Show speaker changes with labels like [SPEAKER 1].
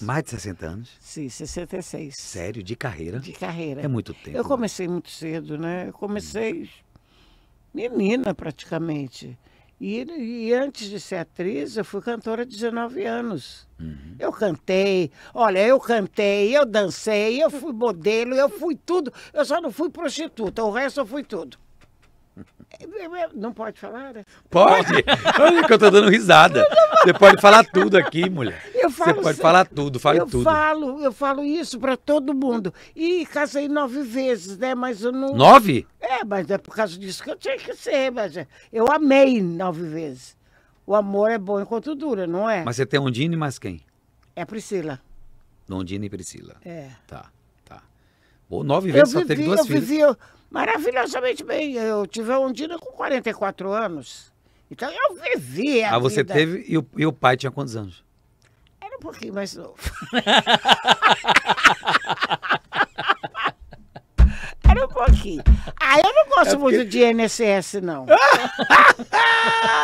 [SPEAKER 1] Mais de 60 anos? Sim, 66. Sério? De carreira? De carreira. É muito tempo. Eu né? comecei muito cedo, né? Eu comecei hum. menina praticamente. E, e, antes de ser atriz, eu fui cantora há 19 anos. Uhum. Eu cantei, olha, eu cantei, eu dancei, eu fui modelo, eu fui tudo. Eu só não fui prostituta, o resto eu fui tudo. Não pode falar? Pode! Olha que eu tô dando risada. Você pode falar tudo aqui, mulher. Você pode falar tudo, fale eu tudo. Falo, eu falo isso para todo mundo. E casei nove vezes, né? Mas eu não. Nove? É, mas é por causa disso que eu tinha que ser. Mas é- eu amei nove vezes. O amor é bom enquanto dura, não é? Mas você tem Ondine e mais quem? É a Priscila. Ondine e Priscila. É. Tá. Ou nove vezes, eu só teve duas eu filhas. Vivi maravilhosamente bem. Eu tive a Ondina com 44 anos. Então eu vivi a Ah, você vida. teve... E o, e o pai tinha quantos anos? Era um pouquinho mais novo. Era um pouquinho. Ah, eu não gosto é porque... muito de NSS, não.